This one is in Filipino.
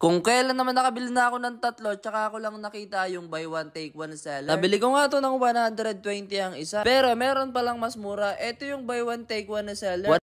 Kung kailan naman nakabili na ako ng tatlo, tsaka ako lang nakita yung buy one take one seller. Nabili ko nga to ng 120 ang isa. Pero meron palang mas mura. Ito yung buy one take one na seller. What